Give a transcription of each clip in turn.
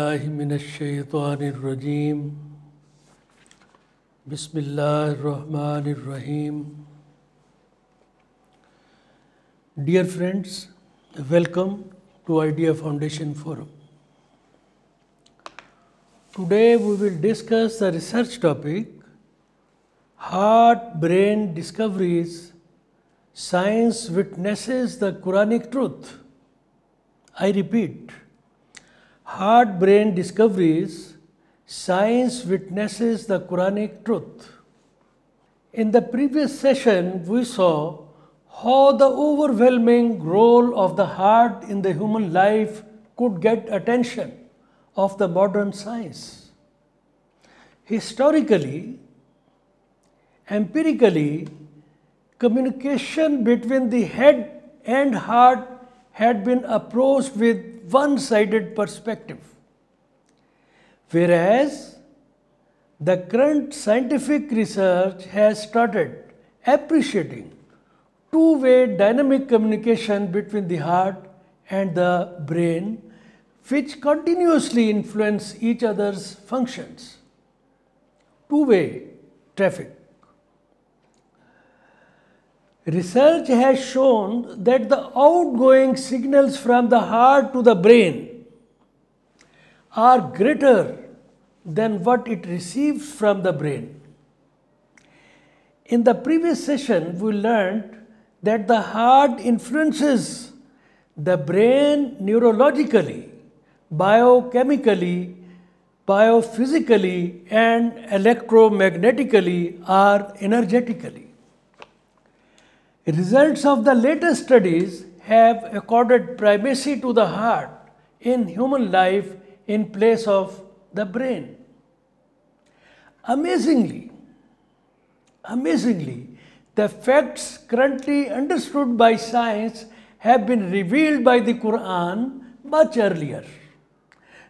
بالله من الشيطان الرجيم بسم الله الرحمن الرحيم Dear friends, welcome to Idea Foundation Forum. Today we will discuss the research topic Heart Brain Discoveries Science Witnesses the Quranic Truth. I repeat, Heart brain discoveries, science witnesses the Quranic truth. In the previous session, we saw how the overwhelming role of the heart in the human life could get attention of the modern science. Historically, empirically, communication between the head and heart had been approached with one-sided perspective. Whereas the current scientific research has started appreciating two-way dynamic communication between the heart and the brain which continuously influence each other's functions. Two-way traffic. Research has shown that the outgoing signals from the heart to the brain are greater than what it receives from the brain. In the previous session, we learned that the heart influences the brain neurologically, biochemically, biophysically, and electromagnetically or energetically. Results of the latest studies have accorded primacy to the heart in human life in place of the brain. Amazingly, amazingly, the facts currently understood by science have been revealed by the Quran much earlier.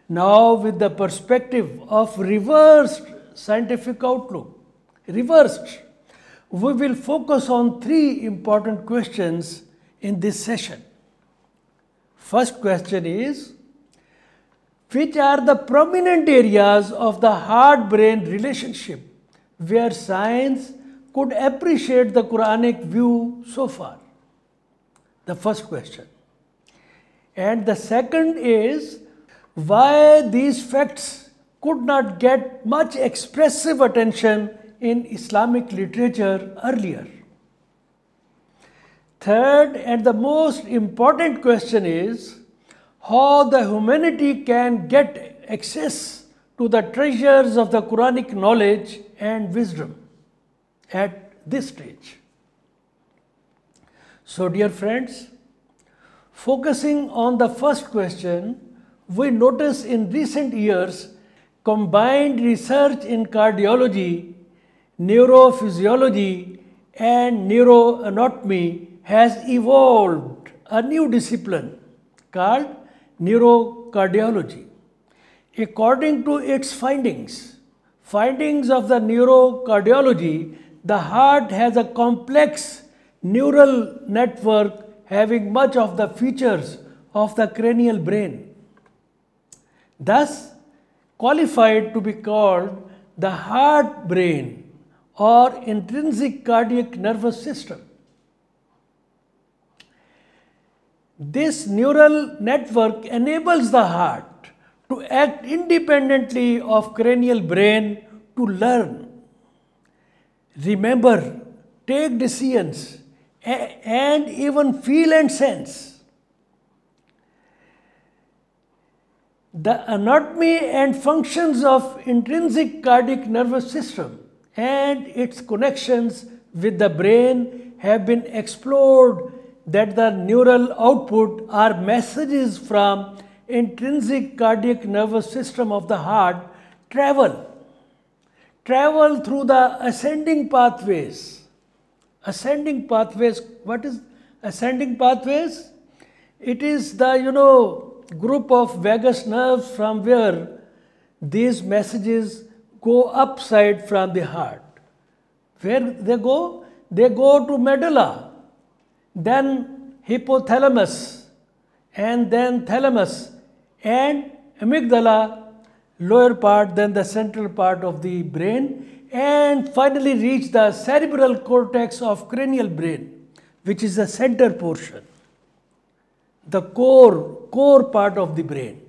Now, with the perspective of reversed scientific outlook, reversed we will focus on three important questions in this session. First question is, which are the prominent areas of the heart-brain relationship where science could appreciate the Quranic view so far? The first question. And the second is, why these facts could not get much expressive attention in Islamic literature earlier. Third and the most important question is how the humanity can get access to the treasures of the Quranic knowledge and wisdom at this stage. So dear friends, focusing on the first question, we notice in recent years combined research in cardiology neurophysiology and neuroanatomy has evolved a new discipline called neurocardiology. According to its findings, findings of the neurocardiology, the heart has a complex neural network having much of the features of the cranial brain. Thus, qualified to be called the heart brain or intrinsic cardiac nervous system. This neural network enables the heart to act independently of cranial brain to learn, remember, take decisions, and even feel and sense. The anatomy and functions of intrinsic cardiac nervous system and its connections with the brain have been explored that the neural output are messages from intrinsic cardiac nervous system of the heart travel travel through the ascending pathways ascending pathways what is ascending pathways it is the you know group of vagus nerves from where these messages go upside from the heart. Where they go? They go to medulla, then hypothalamus, and then thalamus, and amygdala, lower part, then the central part of the brain, and finally reach the cerebral cortex of cranial brain, which is the center portion, the core, core part of the brain.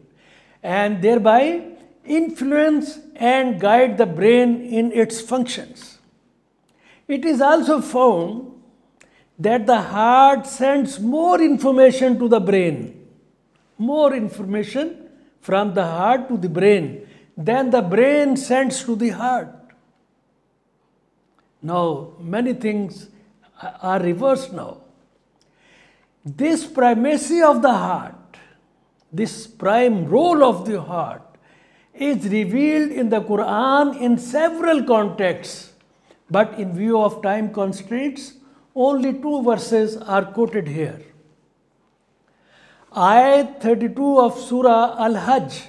And thereby influence and guide the brain in its functions. It is also found that the heart sends more information to the brain, more information from the heart to the brain than the brain sends to the heart. Now, many things are reversed now. This primacy of the heart, this prime role of the heart, is revealed in the Quran in several contexts. But in view of time constraints, only two verses are quoted here. Ayat 32 of Surah Al Hajj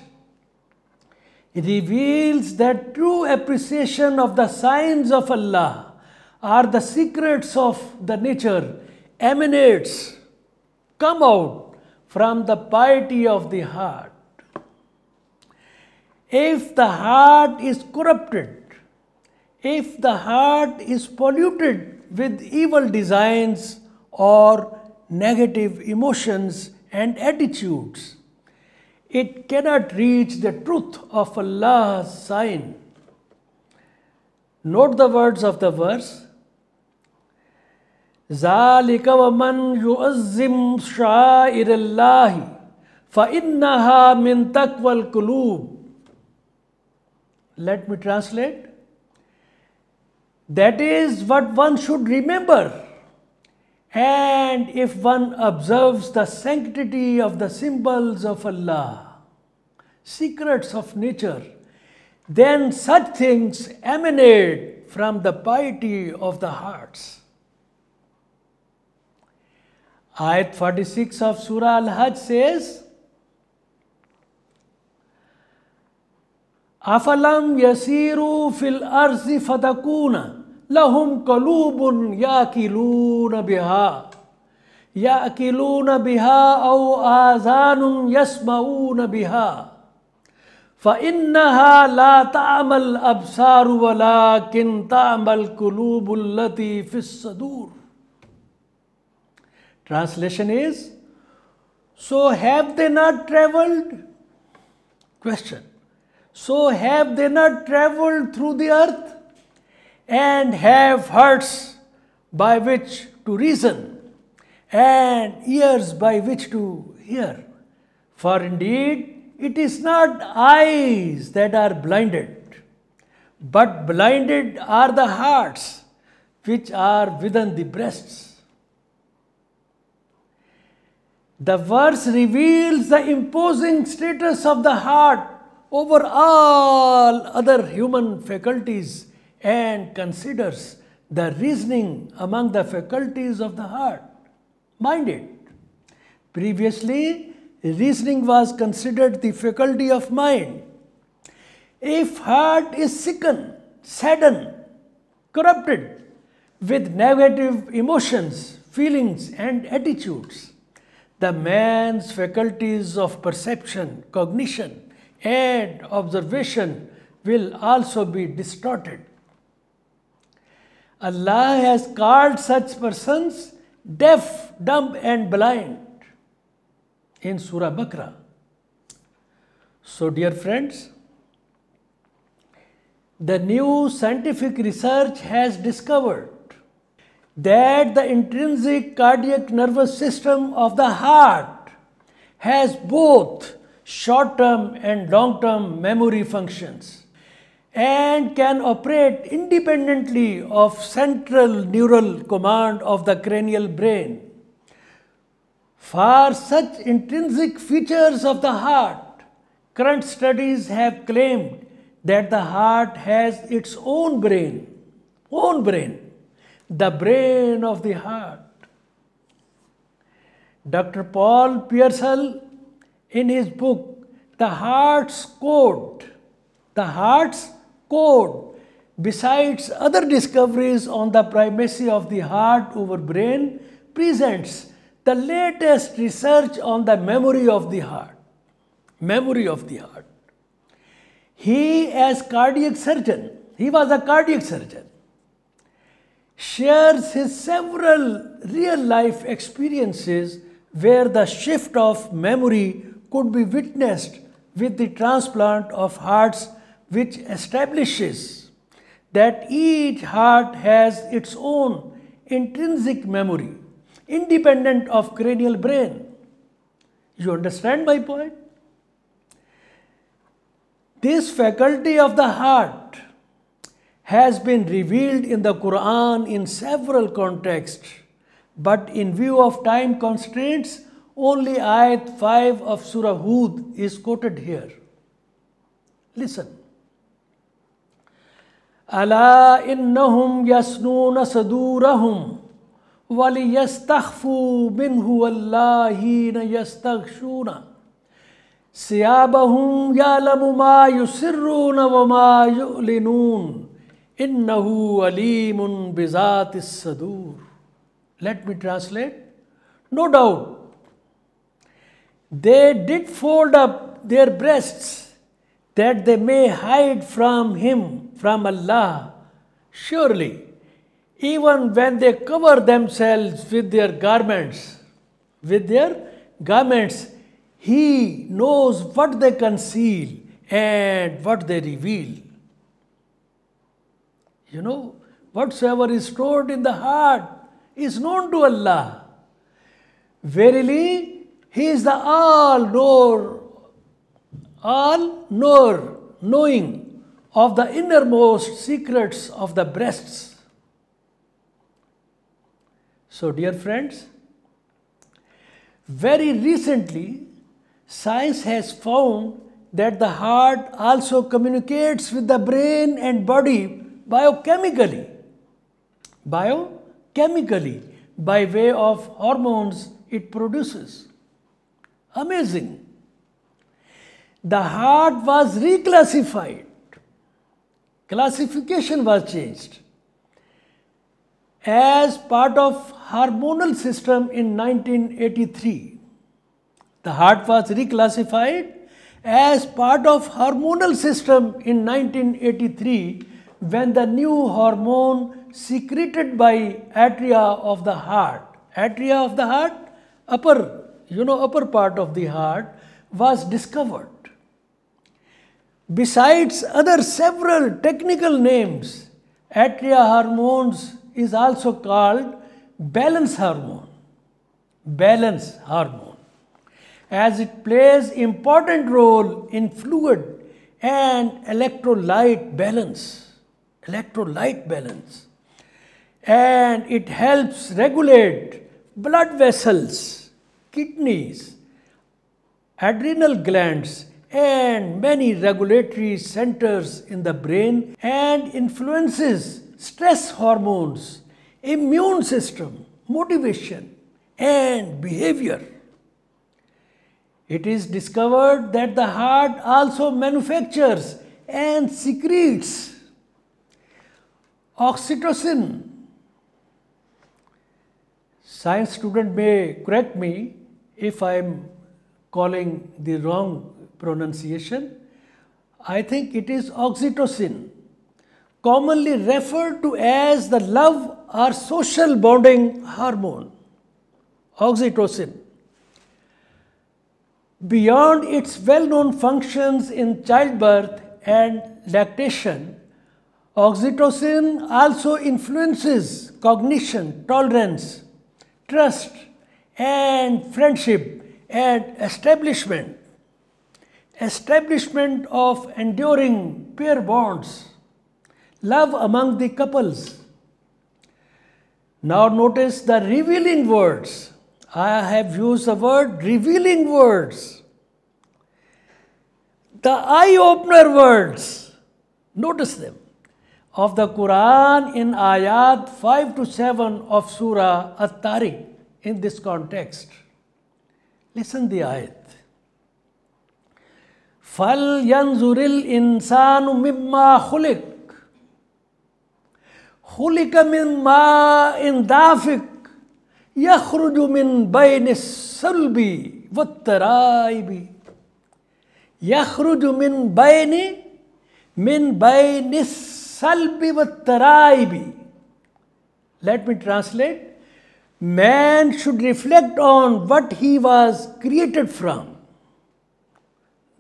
reveals that true appreciation of the signs of Allah are the secrets of the nature emanates, come out from the piety of the heart if the heart is corrupted, if the heart is polluted with evil designs or negative emotions and attitudes, it cannot reach the truth of Allah's sign. Note the words of the verse. ذلك ومن يؤزم شعائر الله فإنها من تقوى القلوب let me translate. That is what one should remember. And if one observes the sanctity of the symbols of Allah, secrets of nature, then such things emanate from the piety of the hearts. Ayat 46 of Surah Al-Hajj says, أفلم يسيروا في الأرض فتكون لهم قلوب يأكلون بها يأكلون بها أو آذان يسمعون بها فإنها لا تعمى الأبصار ولكن تعمى القلوب التي في الصدور Translation is So have they not traveled? Question So have they not traveled through the earth and have hearts by which to reason and ears by which to hear? For indeed, it is not eyes that are blinded, but blinded are the hearts which are within the breasts. The verse reveals the imposing status of the heart over all other human faculties and considers the reasoning among the faculties of the heart. Mind it. Previously, reasoning was considered the faculty of mind. If heart is sickened, saddened, corrupted with negative emotions, feelings and attitudes, the man's faculties of perception, cognition and observation will also be distorted. Allah has called such persons deaf, dumb, and blind in Surah Bakra. So, dear friends, the new scientific research has discovered that the intrinsic cardiac nervous system of the heart has both short-term and long-term memory functions and can operate independently of central neural command of the cranial brain. For such intrinsic features of the heart, current studies have claimed that the heart has its own brain, own brain, the brain of the heart. Dr. Paul Pearsall in his book, The Heart's Code, The Heart's Code, besides other discoveries on the primacy of the heart over brain, presents the latest research on the memory of the heart. Memory of the heart. He, as cardiac surgeon, he was a cardiac surgeon, shares his several real life experiences where the shift of memory could be witnessed with the transplant of hearts which establishes that each heart has its own intrinsic memory independent of cranial brain. You understand my point? This faculty of the heart has been revealed in the Quran in several contexts, but in view of time constraints, only ayat 5 of Surah Hud is quoted here. Listen. Allah innahum yasnuna sadurahum wali yastakhfu minhu allahina yastakhshuna siyabahum yalamu ma yusirruna na ma yu'linun innahu alimun bizatis sadur. Let me translate. No doubt they did fold up their breasts that they may hide from Him, from Allah. Surely, even when they cover themselves with their garments, with their garments, He knows what they conceal and what they reveal. You know, whatsoever is stored in the heart is known to Allah. Verily, he is the all knower, all knower, knowing of the innermost secrets of the breasts. So, dear friends, very recently, science has found that the heart also communicates with the brain and body biochemically, biochemically by way of hormones it produces. Amazing. The heart was reclassified. Classification was changed as part of hormonal system in 1983. The heart was reclassified as part of hormonal system in 1983 when the new hormone secreted by atria of the heart, atria of the heart, upper you know, upper part of the heart was discovered. Besides other several technical names, atria hormones is also called balance hormone. Balance hormone, as it plays important role in fluid and electrolyte balance. Electrolyte balance, and it helps regulate blood vessels kidneys, adrenal glands and many regulatory centers in the brain and influences stress hormones, immune system, motivation and behavior. It is discovered that the heart also manufactures and secretes oxytocin. Science student may correct me if I am calling the wrong pronunciation, I think it is oxytocin, commonly referred to as the love or social bonding hormone, oxytocin. Beyond its well known functions in childbirth and lactation, oxytocin also influences cognition, tolerance, trust, and friendship and establishment, establishment of enduring peer bonds, love among the couples. Now notice the revealing words. I have used the word revealing words. The eye opener words, notice them, of the Quran in ayat 5 to 7 of Surah At Tariq in this context, listen the ayat. Fal yanzuril insanu mimma khulik. Khulika mimma in dafik. Yakhruju min baynis salbi vattaraibi. Yakhruju min bayni min baynis salbi vattaraibi. Let me translate man should reflect on what he was created from,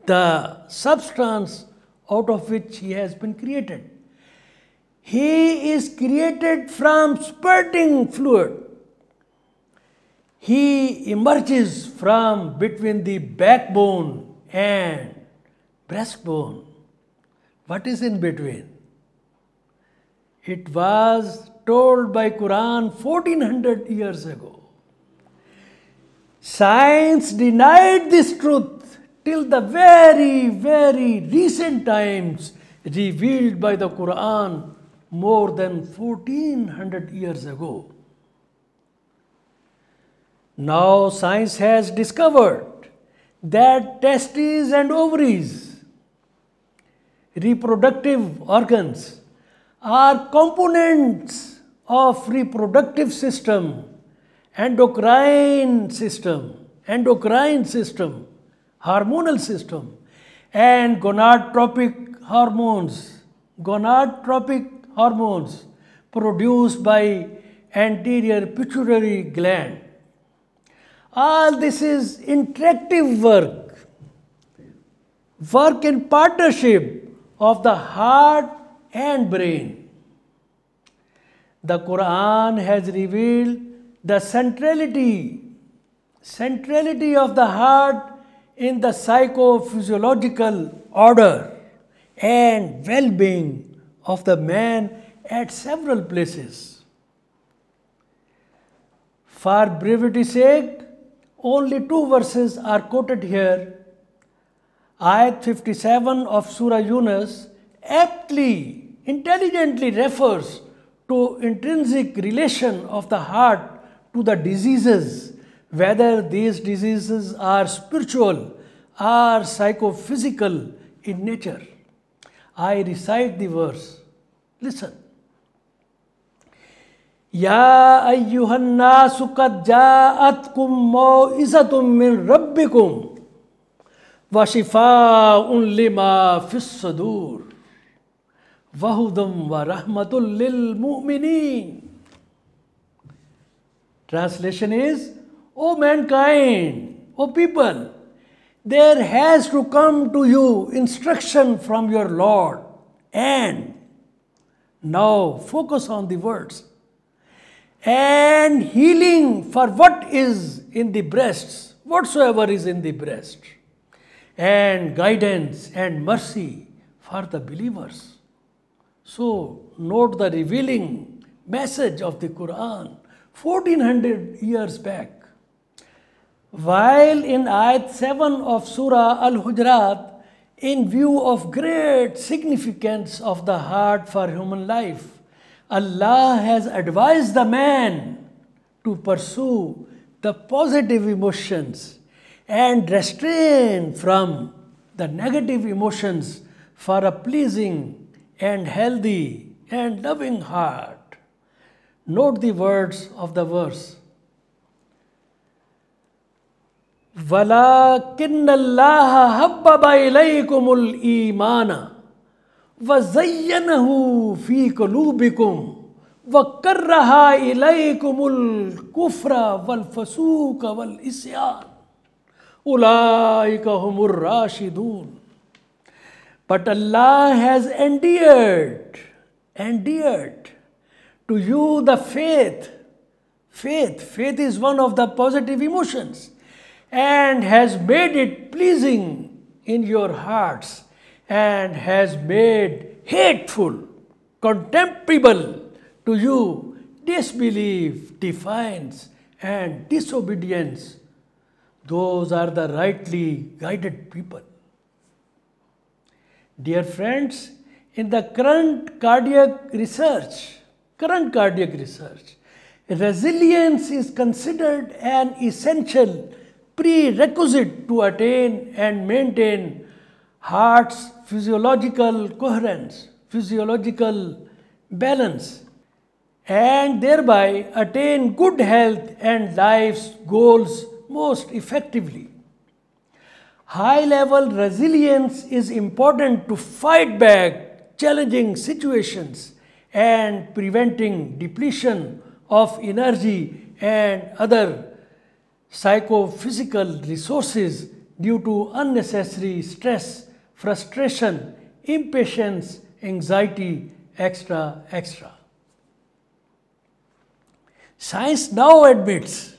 the substance out of which he has been created. He is created from spurting fluid. He emerges from between the backbone and breastbone. What is in between? It was told by Quran 1400 years ago. Science denied this truth till the very, very recent times revealed by the Quran more than 1400 years ago. Now science has discovered that testes and ovaries, reproductive organs, are components of reproductive system, endocrine system, endocrine system, hormonal system and gonadotropic hormones, gonadotropic hormones produced by anterior pituitary gland. All this is interactive work, work in partnership of the heart and brain. The Quran has revealed the centrality, centrality of the heart in the psychophysiological order and well-being of the man at several places. For brevity's sake, only two verses are quoted here. Ayat 57 of Surah Yunus aptly intelligently refers to intrinsic relation of the heart to the diseases, whether these diseases are spiritual or psychophysical in nature. I recite the verse. Listen. Ya अयुहन्नासु कद जाअतकुम मौइजतुम min रब्बिकुम व शिफा उन लिमा फिस्सदूर Wahudam wa rahmatul lil mu'mineen. Translation is, O mankind, O people, there has to come to you instruction from your Lord. And now focus on the words. And healing for what is in the breasts, whatsoever is in the breast, and guidance and mercy for the believers. So, note the revealing message of the Quran 1400 years back. While in Ayat 7 of Surah Al hujrat in view of great significance of the heart for human life, Allah has advised the man to pursue the positive emotions and restrain from the negative emotions for a pleasing and healthy and loving heart. Note the words of the verse. ولكن الله حبب إليكم الإيمان وزينه في قلوبكم وكره إليكم الكفر والفسوق والإسيان أولئك هم الراشدون but Allah has endeared, endeared to you the faith. Faith, faith is one of the positive emotions and has made it pleasing in your hearts and has made hateful, contemptible to you disbelief, defiance, and disobedience. Those are the rightly guided people. Dear friends, in the current cardiac research, current cardiac research, resilience is considered an essential prerequisite to attain and maintain heart's physiological coherence, physiological balance and thereby attain good health and life's goals most effectively. High level resilience is important to fight back challenging situations and preventing depletion of energy and other psychophysical resources due to unnecessary stress, frustration, impatience, anxiety, extra, extra. Science now admits,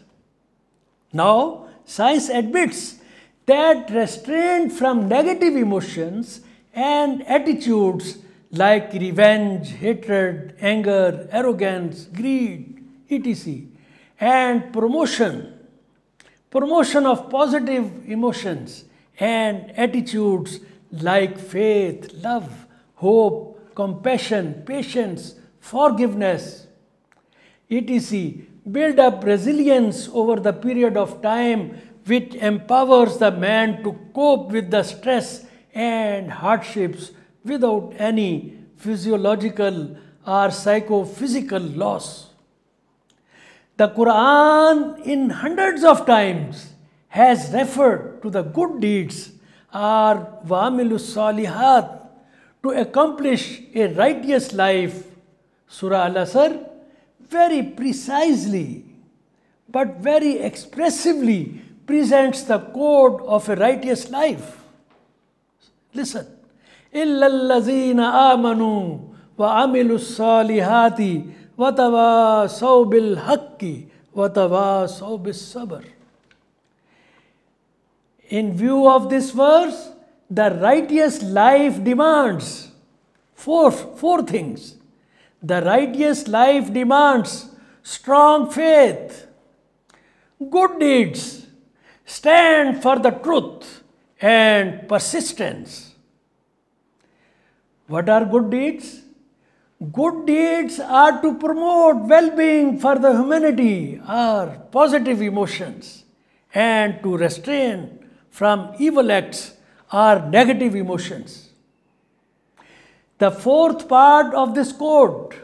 now science admits that restraint from negative emotions and attitudes like revenge, hatred, anger, arrogance, greed, etc. and promotion, promotion of positive emotions and attitudes like faith, love, hope, compassion, patience, forgiveness, etc. build up resilience over the period of time which empowers the man to cope with the stress and hardships without any physiological or psychophysical loss. The Quran in hundreds of times has referred to the good deeds or Wamilus Salihat to accomplish a righteous life, Surah Al Asr, very precisely but very expressively presents the code of a righteous life. Listen. wa amilus salihati watawa saubil وَتَوَاصَوْا watawa saubis sabr. In view of this verse, the righteous life demands four, four things. The righteous life demands strong faith, good deeds, Stand for the truth and persistence. What are good deeds? Good deeds are to promote well being for the humanity or positive emotions and to restrain from evil acts or negative emotions. The fourth part of this code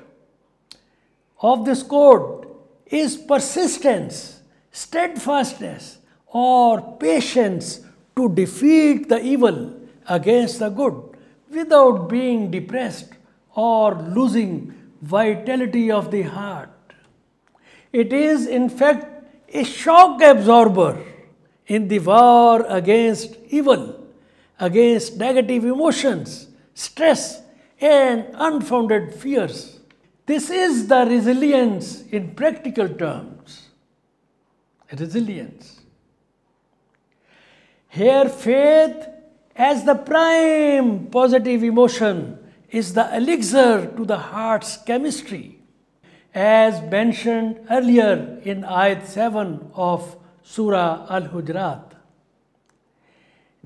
of this code is persistence, steadfastness, or patience to defeat the evil against the good without being depressed or losing vitality of the heart. It is, in fact, a shock absorber in the war against evil, against negative emotions, stress, and unfounded fears. This is the resilience in practical terms. Resilience. Here, faith as the prime positive emotion is the elixir to the heart's chemistry. As mentioned earlier in Ayat 7 of Surah Al Hujurat.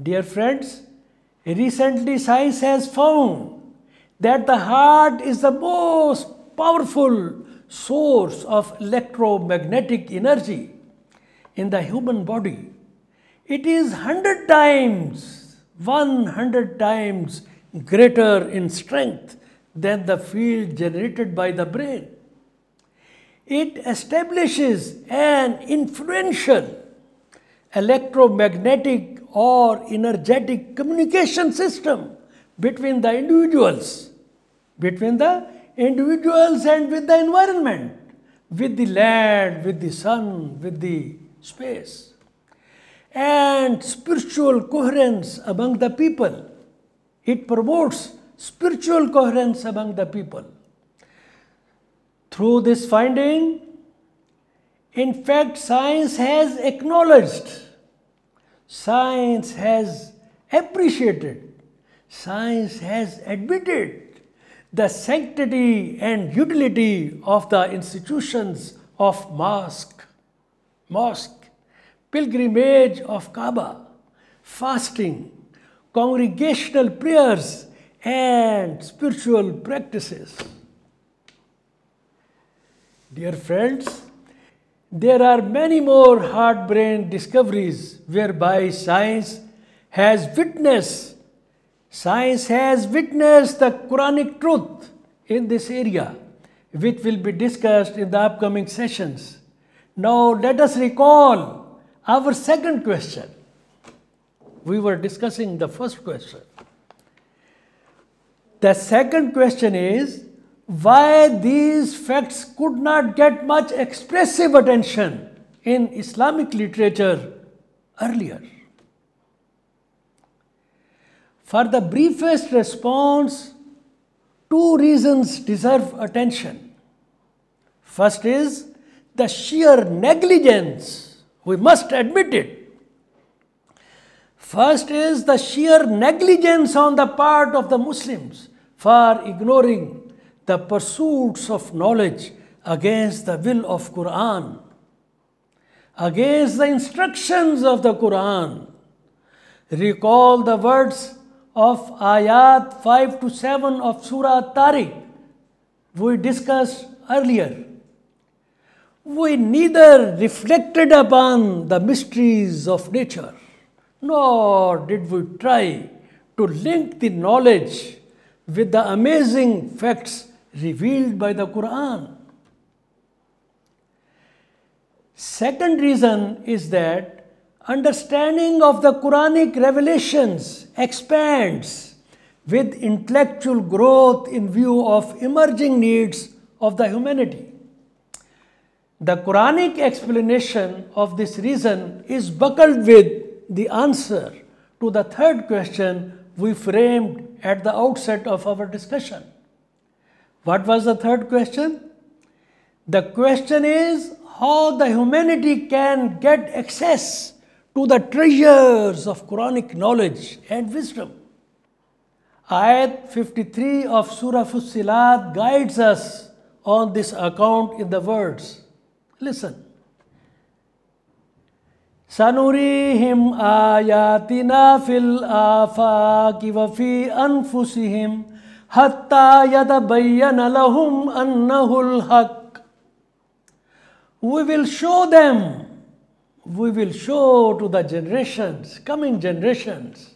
Dear friends, recently science has found that the heart is the most powerful source of electromagnetic energy in the human body it is 100 times, 100 times greater in strength than the field generated by the brain. It establishes an influential electromagnetic or energetic communication system between the individuals, between the individuals and with the environment, with the land, with the sun, with the space and spiritual coherence among the people. It promotes spiritual coherence among the people. Through this finding, in fact, science has acknowledged, science has appreciated, science has admitted the sanctity and utility of the institutions of mosque. Mosque pilgrimage of Kaaba, fasting, congregational prayers, and spiritual practices. Dear friends, there are many more heart-brain discoveries whereby science has witnessed, science has witnessed the Quranic truth in this area, which will be discussed in the upcoming sessions. Now let us recall our second question, we were discussing the first question. The second question is why these facts could not get much expressive attention in Islamic literature earlier. For the briefest response, two reasons deserve attention. First is the sheer negligence we must admit it. First is the sheer negligence on the part of the Muslims for ignoring the pursuits of knowledge against the will of Quran, against the instructions of the Quran. Recall the words of ayat 5 to 7 of Surah Tariq we discussed earlier we neither reflected upon the mysteries of nature, nor did we try to link the knowledge with the amazing facts revealed by the Quran. Second reason is that understanding of the Quranic revelations expands with intellectual growth in view of emerging needs of the humanity. The Quranic explanation of this reason is buckled with the answer to the third question we framed at the outset of our discussion. What was the third question? The question is how the humanity can get access to the treasures of Quranic knowledge and wisdom. Ayat 53 of Surah Fussilat guides us on this account in the words Listen. سنريهم آياتنا في الآفاق وفي أنفسهم حتى يتبين an nahul haqq. We will show them, we will show to the generations, coming generations,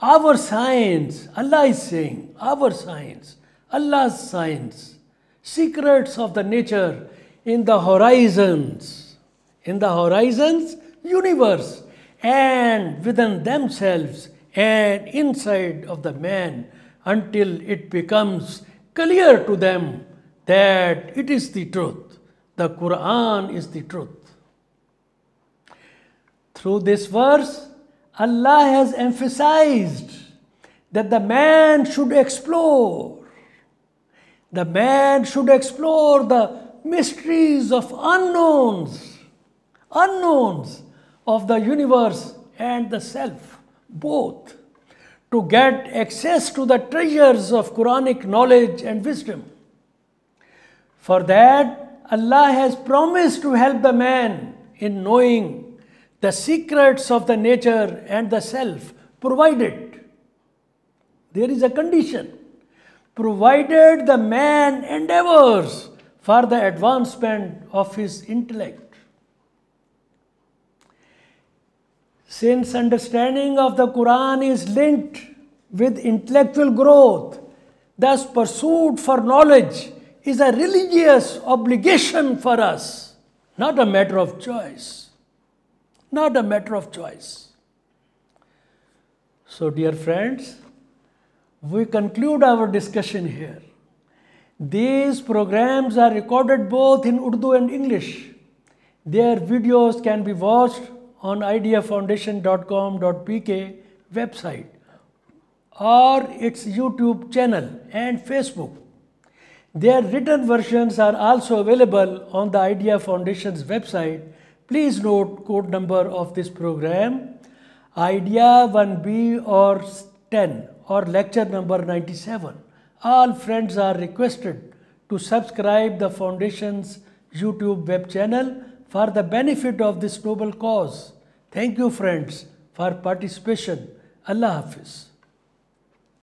our science. Allah is saying, our science, Allah's science, secrets of the nature in the horizons, in the horizons, universe, and within themselves and inside of the man until it becomes clear to them that it is the truth. The Quran is the truth. Through this verse, Allah has emphasized that the man should explore. The man should explore the mysteries of unknowns, unknowns of the universe and the self, both, to get access to the treasures of Quranic knowledge and wisdom. For that, Allah has promised to help the man in knowing the secrets of the nature and the self, provided there is a condition provided the man endeavors for the advancement of his intellect. Since understanding of the Quran is linked with intellectual growth, thus pursuit for knowledge is a religious obligation for us, not a matter of choice. Not a matter of choice. So, dear friends, we conclude our discussion here. These programs are recorded both in Urdu and English. Their videos can be watched on ideafoundation.com.pk website or its YouTube channel and Facebook. Their written versions are also available on the Idea Foundation's website. Please note code number of this program Idea 1B or 10 or lecture number 97 all friends are requested to subscribe the foundation's YouTube web channel for the benefit of this noble cause. Thank you friends for participation. Allah Hafiz.